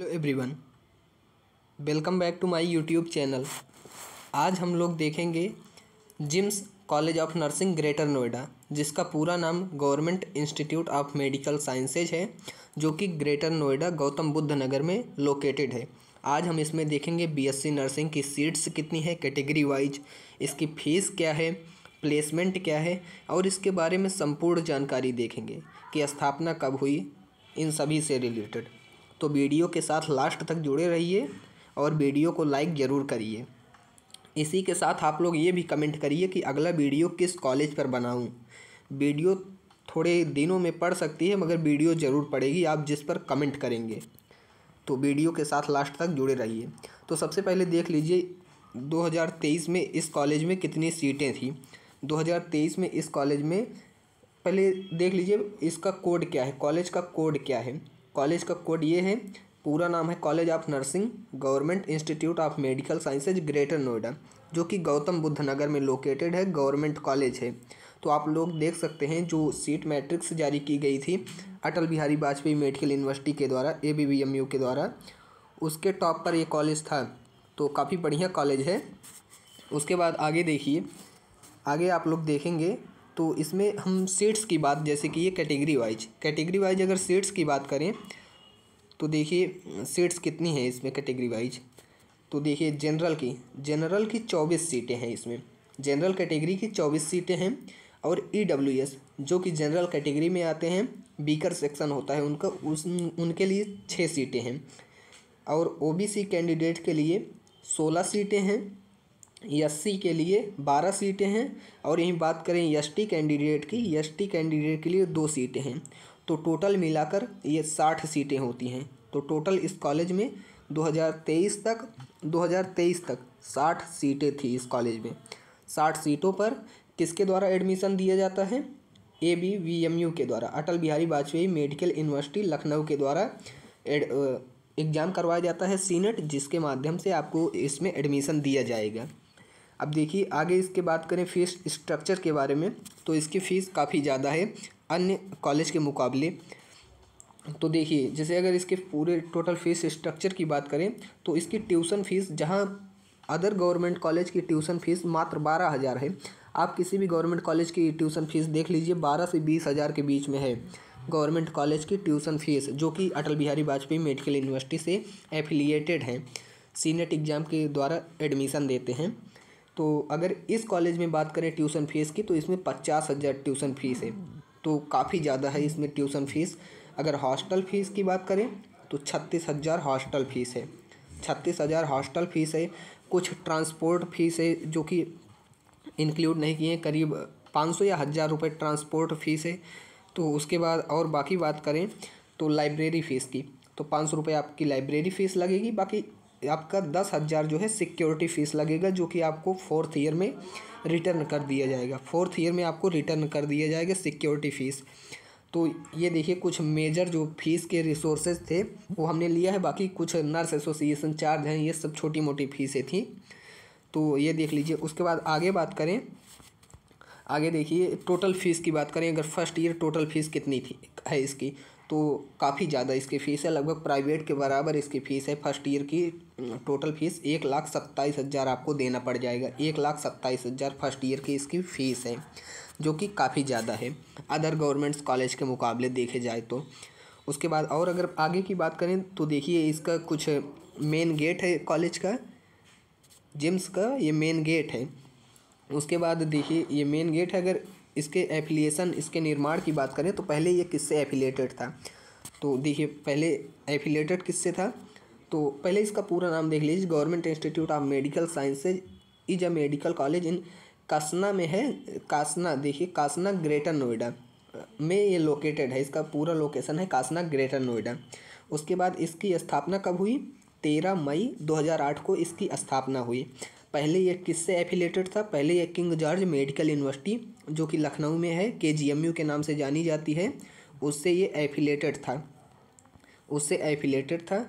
hello everyone welcome back to my YouTube channel आज हम लोग देखेंगे GIMS college of nursing Greater Noida जिसका पूरा नाम government institute of medical sciences है जो कि ग्रेटर नोएडा गौतम बुद्ध नगर में लोकेटेड है आज हम इसमें देखेंगे बीएससी नर्सिंग की सीट्स कितनी है कैटेगरी वाइज इसकी फ़ीस क्या है प्लेसमेंट क्या है और इसके बारे में संपूर्ण जानकारी देखेंगे कि स्थापना कब हुई इन सभी से रिलेटेड तो वीडियो के साथ लास्ट तक जुड़े रहिए और वीडियो को लाइक ज़रूर करिए इसी के साथ आप लोग ये भी कमेंट करिए कि अगला वीडियो किस कॉलेज पर बनाऊँ वीडियो थोड़े दिनों में पढ़ सकती है मगर वीडियो ज़रूर पड़ेगी आप जिस पर कमेंट करेंगे तो वीडियो के साथ लास्ट तक जुड़े रहिए तो सबसे पहले देख लीजिए 2023 में इस कॉलेज में कितनी सीटें थी 2023 में इस कॉलेज में पहले देख लीजिए इसका कोड क्या है कॉलेज का कोड क्या है कॉलेज का कोड ये है पूरा नाम है college of nursing government institute of medical sciences Greater Noida जो कि गौतम बुद्ध नगर में लोकेटेड है गवर्नमेंट कॉलेज है तो आप लोग देख सकते हैं जो सीट मैट्रिक्स जारी की गई थी अटल बिहारी वाजपेयी मेडिकल यूनिवर्सिटी के द्वारा ए के द्वारा उसके टॉप पर ये कॉलेज था तो काफ़ी बढ़िया कॉलेज है उसके बाद आगे देखिए आगे आप लोग देखेंगे तो इसमें हम सीट्स की बात जैसे कि ये कैटेगरी वाइज कैटेगरी वाइज अगर सीट्स की बात करें तो देखिए सीट्स कितनी हैं इसमें कैटेगरी वाइज तो देखिए जनरल की जनरल की चौबीस सीटें हैं इसमें जनरल कैटेगरी की चौबीस सीटें हैं और ई डब्ल्यू एस जो कि जनरल कैटेगरी में आते हैं बीकर सेक्शन होता है उनका उस उनके लिए छः सीटें हैं और ओ बी सी कैंडिडेट के लिए सोलह सीटें हैं एस के लिए बारह सीटें हैं और यहीं बात करें एस कैंडिडेट की एस कैंडिडेट के लिए दो सीटें हैं तो टोटल मिलाकर ये साठ सीटें होती हैं तो टोटल इस कॉलेज में 2023 तक 2023 तक साठ सीटें थी इस कॉलेज में साठ सीटों पर किसके द्वारा एडमिशन दिया जाता है A B V M U के द्वारा अटल बिहारी वाजपेयी मेडिकल यूनिवर्सिटी लखनऊ के द्वारा एड एग्ज़ाम करवाया जाता है सीनेट जिसके माध्यम से आपको इसमें एडमिशन दिया जाएगा अब देखिए आगे इसके बात करें फीस स्ट्रक्चर के बारे में तो इसकी फ़ीस काफ़ी ज़्यादा है अन्य कॉलेज के मुकाबले तो देखिए जैसे अगर इसके पूरे टोटल फीस स्ट्रक्चर की बात करें तो इसकी ट्यूशन फीस जहाँ अदर गवर्नमेंट कॉलेज की ट्यूशन फीस मात्र बारह हज़ार है आप किसी भी गवर्नमेंट कॉलेज की ट्यूशन फीस देख लीजिए बारह से बीस हज़ार के बीच में है गवर्नमेंट कॉलेज की ट्यूशन फीस जो कि अटल बिहारी वाजपेयी मेडिकल यूनिवर्सिटी से एफिलिएटेड हैं सीनेट एग्ज़ाम के द्वारा एडमिशन देते हैं तो अगर इस कॉलेज में बात करें ट्यूशन फ़ीस की तो इसमें पचास हज़ार ट्यूशन फ़ीस है तो काफ़ी ज़्यादा है इसमें ट्यूशन फ़ीस अगर हॉस्टल फ़ीस की बात करें तो छत्तीस हज़ार हॉस्टल फ़ीस है छत्तीस हज़ार हॉस्टल फ़ीस है कुछ ट्रांसपोर्ट फ़ीस है जो कि इंक्लूड नहीं किए करीब पाँच सौ या हज़ार रुपये ट्रांसपोर्ट फ़ीस है तो उसके बाद और बाकी बात करें तो लाइब्रेरी फ़ीस की तो पाँच सौ रुपये आपकी लाइब्रेरी फ़ीस लगेगी बाकी आपका दस हज़ार जो है सिक्योरिटी फ़ीस लगेगा जो कि आपको फोर्थ ईयर में रिटर्न कर दिया जाएगा फोर्थ ईयर में आपको रिटर्न कर दिया जाएगा सिक्योरिटी फ़ीस तो ये देखिए कुछ मेजर जो फीस के रिसोर्सेज थे वो हमने लिया है बाकी कुछ नर्स एसोसिएशन चार्ज हैं ये सब छोटी मोटी फीसें थी तो ये देख लीजिए उसके बाद आगे बात करें आगे देखिए टोटल फीस की बात करें अगर फर्स्ट ईयर टोटल फीस कितनी थी है इसकी तो काफ़ी ज़्यादा इसकी फ़ीस है लगभग प्राइवेट के बराबर इसकी फ़ीस है फर्स्ट ईयर की टोटल फ़ीस एक लाख सत्ताईस हज़ार आपको देना पड़ जाएगा एक लाख सत्ताईस हज़ार फर्स्ट ईयर की इसकी फ़ीस है जो कि काफ़ी ज़्यादा है अदर गवर्नमेंट्स कॉलेज के मुकाबले देखे जाए तो उसके बाद और अगर आगे की बात करें तो देखिए इसका कुछ मेन गेट है कॉलेज का जिम्स का ये मेन गेट है उसके बाद देखिए ये मेन गेट है अगर इसके एफिलिएशन इसके निर्माण की बात करें तो पहले ये किससे एफिलेटेड था तो देखिए पहले एफिलेटेड किससे था तो पहले इसका पूरा नाम देख लीजिए government institute of medical sciences is a medical college in Kasna में है कासना देखिए कासना ग्रेटर नोएडा में ये लोकेटेड है इसका पूरा लोकेशन है कासना ग्रेटर नोएडा उसके बाद इसकी स्थापना कब हुई तेरह मई 2008 को इसकी स्थापना हुई पहले ये किससे एफिलेटेड था पहले यह किंग जॉर्ज मेडिकल यूनिवर्सिटी जो कि लखनऊ में है के के नाम से जानी जाती है उससे ये एफिलेटेड था उससे एफिलेटेड था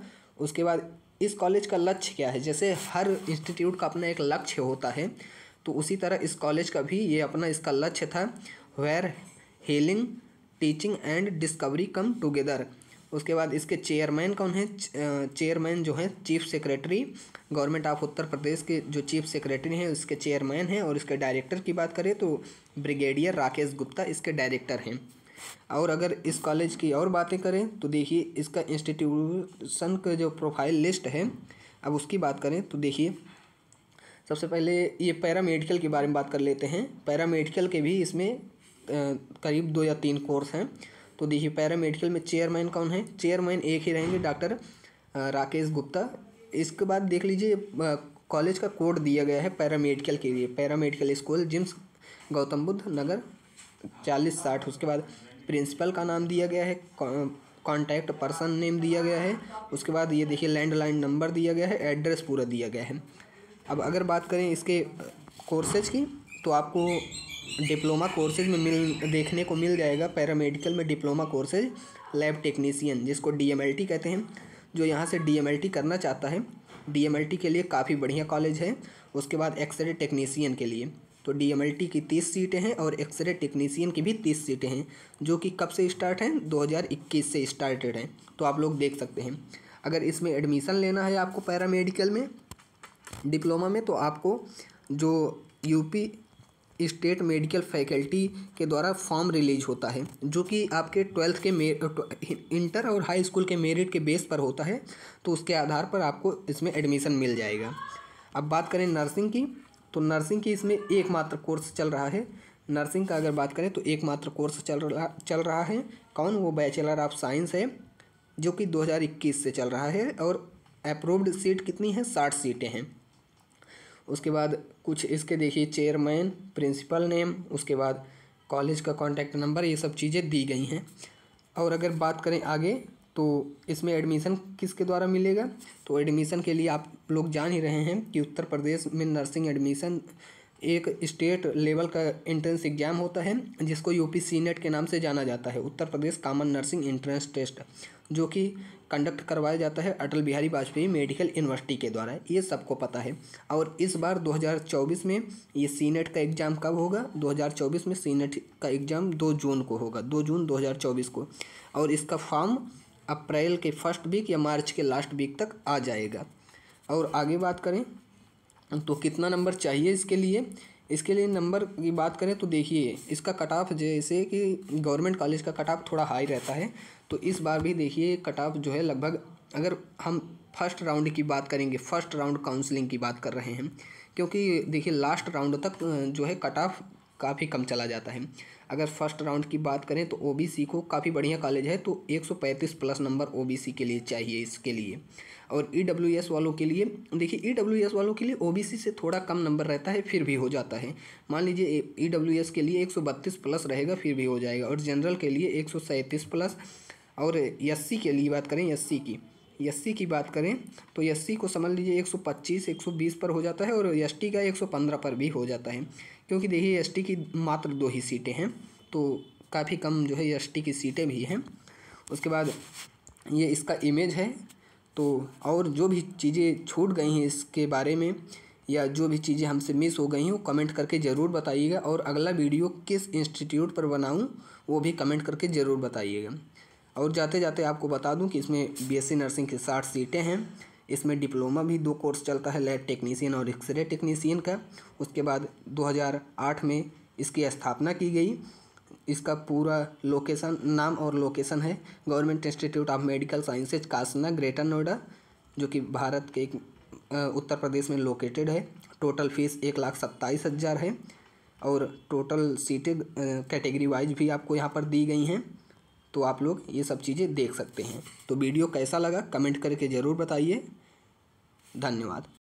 उसके बाद इस कॉलेज का लक्ष्य क्या है जैसे हर इंस्टीट्यूट का अपना एक लक्ष्य होता है तो उसी तरह इस कॉलेज का भी ये अपना इसका लक्ष्य था where healing teaching and discovery come together उसके बाद इसके चेयरमैन कौन है चेयरमैन जो है chief secretary government of Uttar Pradesh के जो चीफ सेक्रेटरी हैं उसके चेयरमैन हैं और इसके डायरेक्टर की बात करें तो ब्रिगेडियर राकेश गुप्ता इसके डायरेक्टर हैं और अगर इस कॉलेज की और बातें करें तो देखिए इसका इंस्टीट्यूशन का जो प्रोफाइल लिस्ट है अब उसकी बात करें तो देखिए सबसे पहले ये पैरामेडिकल के बारे में बात कर लेते हैं पैरामेडिकल के भी इसमें करीब दो या तीन कोर्स हैं तो देखिए पैरामेडिकल में चेयरमैन कौन है चेयरमैन एक ही रहेंगे डॉक्टर राकेश गुप्ता इसके बाद देख लीजिए कॉलेज का कोड दिया गया है पैरामेडिकल के लिए paramedical school GIMS Gautam Buddh Nagar चालीस साठ उसके बाद प्रिंसिपल का नाम दिया गया है कॉन्टैक्ट पर्सन नेम दिया गया है उसके बाद ये देखिए लैंडलाइन नंबर दिया गया है एड्रेस पूरा दिया गया है अब अगर बात करें इसके कोर्सेज की तो आपको डिप्लोमा कोर्सेज में मिल देखने को मिल जाएगा पैरामेडिकल में डिप्लोमा कोर्सेज लैब टेक्नीसियन जिसको डी कहते हैं जो यहाँ से डी करना चाहता है डी के लिए काफ़ी बढ़िया कॉलेज है उसके बाद एक्सरे टेक्नीसियन के लिए तो डी की तीस सीटें हैं और एक्सरे टेक्नीसियन की भी तीस सीटें हैं जो कि कब से स्टार्ट हैं 2021 से स्टार्टेड हैं तो आप लोग देख सकते हैं अगर इसमें एडमिशन लेना है आपको पैरामेडिकल में डिप्लोमा में तो आपको जो यूपी स्टेट मेडिकल फैकल्टी के द्वारा फॉर्म रिलीज होता है जो कि आपके ट्वेल्थ के इंटर और हाई स्कूल के मेरिट के बेस पर होता है तो उसके आधार पर आपको इसमें एडमिशन मिल जाएगा अब बात करें नर्सिंग की तो नर्सिंग की इसमें एकमात्र कोर्स चल रहा है नर्सिंग का अगर बात करें तो एकमात्र कोर्स चल रहा चल रहा है कौन वो बैचलर ऑफ साइंस है जो कि 2021 से चल रहा है और अप्रूव्ड सीट कितनी है साठ सीटें हैं उसके बाद कुछ इसके देखिए चेयरमैन प्रिंसिपल नेम उसके बाद कॉलेज का कॉन्टैक्ट नंबर ये सब चीज़ें दी गई हैं और अगर बात करें आगे तो इसमें एडमिशन किसके द्वारा मिलेगा तो एडमिशन के लिए आप लोग जान ही रहे हैं कि उत्तर प्रदेश में नर्सिंग एडमिशन एक स्टेट लेवल का एंट्रेंस एग्ज़ाम होता है जिसको यूपी सीनेट के नाम से जाना जाता है Uttar Pradesh common nursing entrance test जो कि कंडक्ट करवाया जाता है अटल बिहारी वाजपेयी मेडिकल यूनिवर्सिटी के द्वारा ये सबको पता है और इस बार 2024 में ये सीनेट का एग्ज़ाम कब होगा 2024 में सीनेट का एग्ज़ाम 2 जून को होगा 2 जून 2024 को और इसका फॉर्म अप्रैल के फर्स्ट वीक या मार्च के लास्ट वीक तक आ जाएगा और आगे बात करें तो कितना नंबर चाहिए इसके लिए इसके लिए नंबर की बात करें तो देखिए इसका कट ऑफ जैसे कि गवर्नमेंट कॉलेज का कट ऑफ थोड़ा हाई रहता है तो इस बार भी देखिए कट ऑफ जो है लगभग अगर हम फर्स्ट राउंड की बात करेंगे फर्स्ट राउंड काउंसलिंग की बात कर रहे हैं क्योंकि देखिए लास्ट राउंड तक जो है कट ऑफ काफ़ी कम चला जाता है अगर फर्स्ट राउंड की बात करें तो ओ को काफ़ी बढ़िया कॉलेज है तो 135 प्लस नंबर ओ के लिए चाहिए इसके लिए और ई e वालों के लिए देखिए ई e वालों के लिए ओ से थोड़ा कम नंबर रहता है फिर भी हो जाता है मान लीजिए ई e के लिए 132 प्लस रहेगा फिर भी हो जाएगा और जनरल के लिए एक प्लस और एस के लिए बात करें एस की एस की बात करें तो एस को समझ लीजिए 125, 120 पर हो जाता है और एस का 115 पर भी हो जाता है क्योंकि देखिए एस की मात्र दो ही सीटें हैं तो काफ़ी कम जो है एस की सीटें भी हैं उसके बाद ये इसका इमेज है तो और जो भी चीज़ें छूट गई हैं इसके बारे में या जो भी चीज़ें हमसे मिस हो गई हैं वो कमेंट करके ज़रूर बताइएगा और अगला वीडियो किस इंस्टीट्यूट पर बनाऊं वो भी कमेंट करके ज़रूर बताइएगा और जाते जाते आपको बता दूं कि इसमें बीएससी नर्सिंग की साठ सीटें हैं इसमें डिप्लोमा भी दो कोर्स चलता है लैब टेक्नीसियन और एक्सरे टेक्नीसियन का उसके बाद 2008 में इसकी स्थापना की गई इसका पूरा लोकेशन नाम और लोकेशन है government institute of medical sciences Kasna Greater Noida जो कि भारत के एक उत्तर प्रदेश में लोकेटेड है टोटल फीस एक लाख सत्ताईस हज़ार है और टोटल सीटें कैटेगरी वाइज भी आपको यहाँ पर दी गई हैं तो आप लोग ये सब चीज़ें देख सकते हैं तो वीडियो कैसा लगा कमेंट करके ज़रूर बताइए धन्यवाद